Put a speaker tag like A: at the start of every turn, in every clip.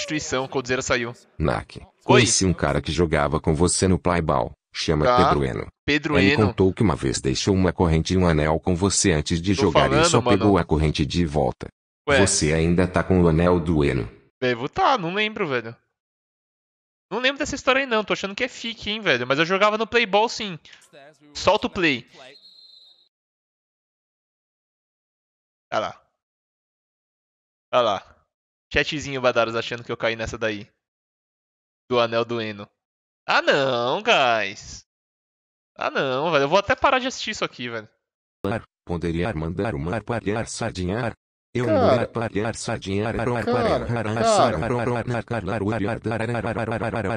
A: substituição, Coldzera saiu. Nak, conheci um cara que jogava com você no Playball. Chama tá. Pedroeno. Ele contou que uma vez deixou uma corrente e um anel com você antes de Tô jogar falando, e só mano. pegou a corrente de volta. Ué. Você ainda tá com o anel do Eno.
B: Devo tá, não lembro, velho. Não lembro dessa história aí não, tô achando que é fique, hein, velho. Mas eu jogava no Playball sim. Solta o play. Olha lá. Olha lá. Chatzinho, Badaros, achando que eu caí nessa daí. Do Anel do Eno. Ah não, guys. Ah não, velho. Eu vou até parar de assistir isso aqui, velho.
A: Poderia mandar sardinhar. Eu sardinhar.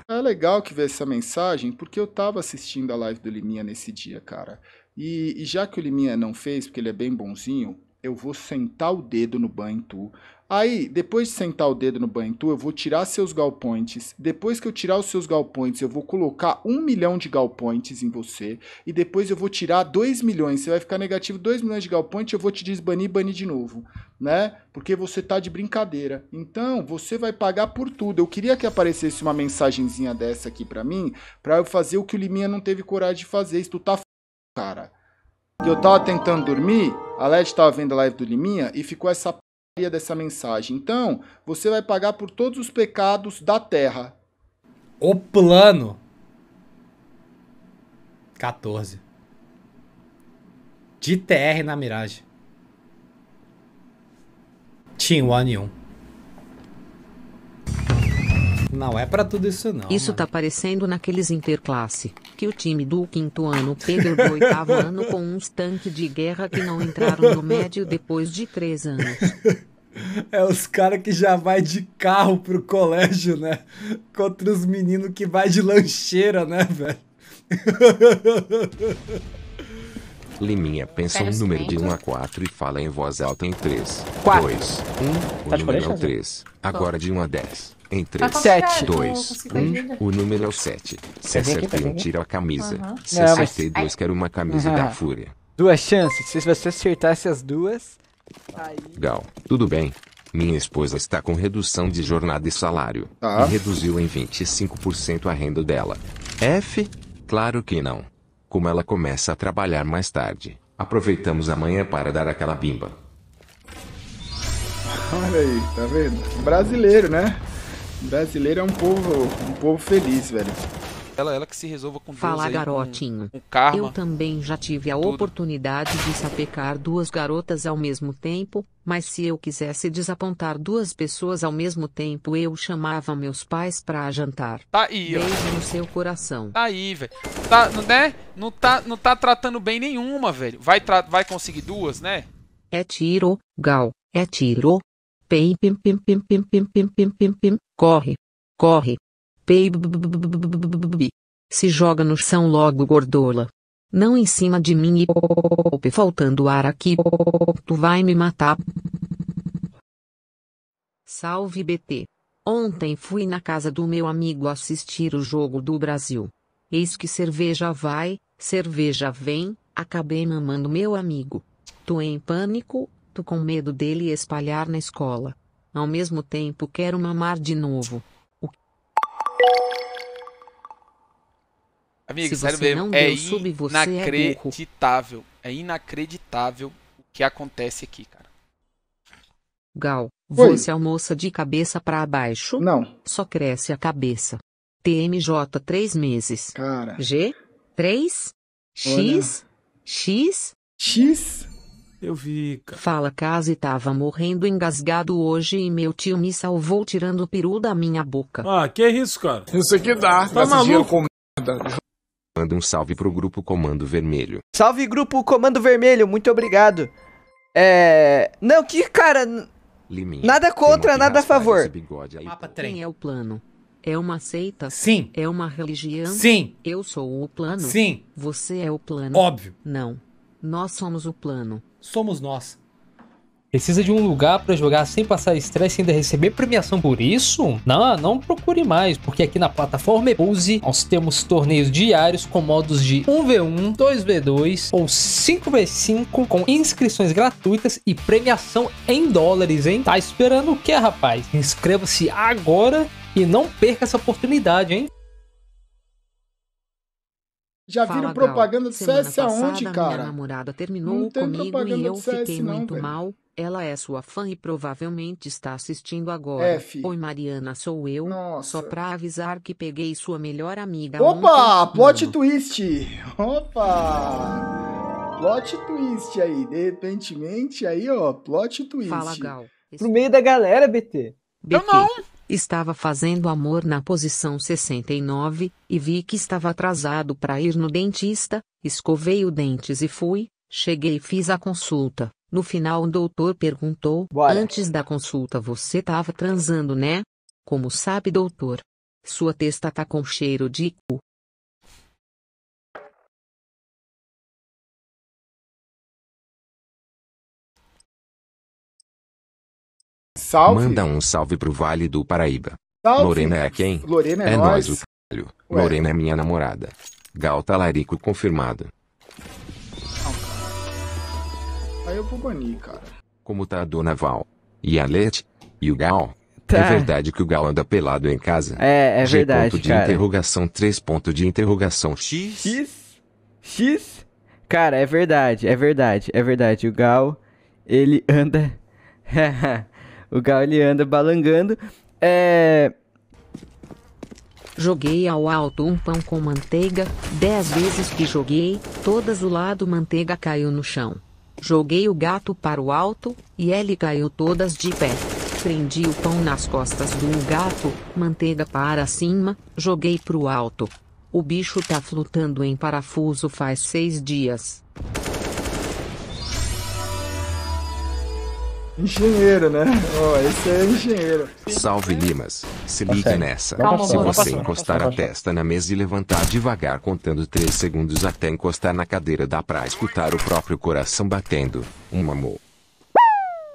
B: É legal que veio essa mensagem, porque eu tava assistindo a live do Liminha nesse dia, cara. E, e já que o Liminha não fez, porque ele é bem bonzinho, eu vou sentar o dedo no banho tu, Aí, depois de sentar o dedo no Bantu, eu vou tirar seus galpointes. Depois que eu tirar os seus galpointes, eu vou colocar um milhão de galpointes em você. E depois eu vou tirar dois milhões. Você vai ficar negativo dois milhões de galpointes, eu vou te desbanir e banir de novo. Né? Porque você tá de brincadeira. Então, você vai pagar por tudo. Eu queria que aparecesse uma mensagenzinha dessa aqui para mim, para eu fazer o que o Liminha não teve coragem de fazer. Isso tu tá f... cara. Eu tava tentando dormir, a Led tava vendo a live do Liminha e ficou essa dessa mensagem. Então, você vai pagar por todos os pecados da terra.
A: O plano. 14. De TR na miragem. Team One 1.
C: Não é para tudo isso não. Isso mano. tá aparecendo naqueles interclasse que o time do quinto ano perdeu do oitavo ano com uns tanques de guerra que não entraram no médio depois de três anos. É os caras que já vai de carro pro colégio, né? Contra os meninos que vai de lancheira, né, velho?
A: Liminha pensa um número de 1 a 4 e fala em voz alta em 3, 2, 1, o número é o 3, né? agora de 1 a 10. Em 3, 7, 2, 1, o número é o 7. Se acertei, eu tiro a camisa. Uhum. Se acertei mas... quero uma camisa uhum. da Fúria.
B: Duas chances. Se você acertasse as duas...
A: Aí... Gal, tudo bem. Minha esposa está com redução de jornada e salário. Ah. E reduziu em 25% a renda dela. F? Claro que não. Como ela começa a trabalhar mais tarde, aproveitamos amanhã para dar aquela bimba.
B: Olha aí, tá vendo? Brasileiro, né? Brasileiro é um povo, um povo feliz, velho. Ela,
A: ela que se resolva
C: com Deus Fala, aí, garotinho. Com, com karma, eu também já tive a tudo. oportunidade de sapecar duas garotas ao mesmo tempo, mas se eu quisesse desapontar duas pessoas ao mesmo tempo, eu chamava meus pais pra jantar. Tá aí, ó. Beijo no seu coração.
B: Tá aí, velho. Tá, né? Não tá, não tá tratando bem nenhuma, velho. Vai, vai conseguir duas, né?
C: É tiro, gal. É tiro, Pei pim pim pim pim pim pim pim pim pim corre, corre. Pei se joga no chão logo gordola. Não em cima de mim e faltando ar aqui. Tu vai me matar. Salve BT. Ontem fui na casa do meu amigo assistir o jogo do Brasil. Eis que cerveja vai, cerveja vem, acabei mamando meu amigo. Tô em pânico, Tô com medo dele espalhar na escola. Ao mesmo tempo quero mamar de novo. O...
B: Amigo, sério mesmo, é sub, é inacreditável. É, é, inacreditável o que acontece aqui, cara.
C: Gal, Oi. você almoça de cabeça para baixo? Não. Só cresce a cabeça. TMJ três meses. Cara. G? três X? Olha. X? X? Eu vi, cara. Fala casa e tava morrendo engasgado hoje e meu tio me salvou tirando o peru da minha boca. Ah, que isso, cara? Isso aqui dá. Tá maluco?
A: Manda um salve pro grupo Comando Vermelho.
C: Salve, grupo Comando Vermelho, muito obrigado. É... Não, que cara... Liminha, nada contra, nada a favor. Mapa trem. Quem é o plano? É uma seita? Sim. É uma religião? Sim. Eu sou o plano? Sim. Você é o plano? Óbvio. Não. Nós somos o plano somos nós. Precisa de um lugar para jogar sem passar estresse e ainda receber premiação por isso? Não, não procure mais, porque aqui na plataforma Ebuse nós temos torneios diários com modos de 1v1, 2v2 ou 5v5 com inscrições gratuitas e premiação em dólares, hein? Tá esperando o que, rapaz? Inscreva-se agora e não perca essa oportunidade, hein? Já Fala, viram propaganda do CS aonde, cara? Minha namorada terminou não comigo e eu CS, fiquei não, muito velho. mal. Ela é sua fã e provavelmente está assistindo agora. É, F. Oi, Mariana, sou eu. Nossa. Só pra avisar que peguei sua melhor amiga. Opa! Ontem.
B: Plot twist! Opa! Plot twist aí. De repentemente aí, ó. Plot twist. Fala, Gal. Pro
C: meio da galera, BT. BT. Eu não! Estava fazendo amor na posição 69 e vi que estava atrasado para ir no dentista. Escovei os dentes e fui. Cheguei e fiz a consulta. No final, o doutor perguntou: Bora. Antes da consulta você estava transando, né? Como sabe, doutor? Sua testa tá com cheiro de cu.
B: Salve. Manda
A: um salve pro Vale do Paraíba. Salve. Lorena é quem? Lorena é, é nós. nós o Ué. Lorena é minha namorada. Gal Talarico confirmado.
B: Aí eu vou banir, cara.
A: Como tá a Dona Val? E a Leti? E o Gal? Tá. É verdade que o Gal anda pelado em casa? É, é G verdade, ponto de cara. interrogação, 3 ponto de interrogação, X?
B: X? X? Cara, é verdade, é verdade, é
C: verdade. O Gal, ele anda... O Gal ele anda balangando. É. Joguei ao alto um pão com manteiga, dez vezes que joguei, todas o lado manteiga caiu no chão. Joguei o gato para o alto, e ele caiu todas de pé. Prendi o pão nas costas do gato, manteiga para cima, joguei para o alto. O bicho tá flutando em parafuso faz seis dias. Engenheiro, né? Oh, esse é engenheiro.
A: Salve Limas, se tá liga nessa. Calma, se você encostar a testa na mesa e levantar devagar contando 3 segundos até encostar na cadeira dá pra escutar o próprio coração batendo. Um amor.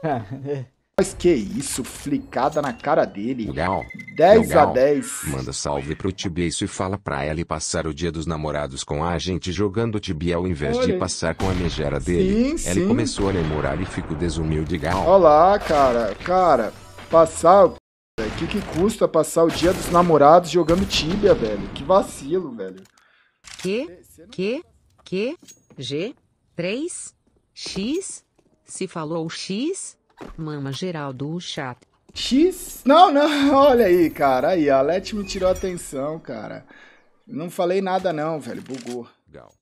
B: Mas que isso, flicada na cara dele. Legal. 10 Legal. a
A: 10. Manda salve pro Tibiaço e fala pra ele passar o dia dos namorados com a gente jogando Tibia ao invés Olha. de passar com a megera dele. Sim, ele sim. começou a namorar e fico desumilde gal.
B: Olha lá, cara. Cara, passar... O que, que custa passar o dia dos namorados jogando Tibia, velho? Que vacilo, velho.
C: Que? Que? Que? G? 3? X? Se falou X? Mama geral do chat. X?
B: Não, não, olha aí, cara. Aí, a Let me tirou a atenção, cara. Não falei nada, não, velho. Bugou. Legal.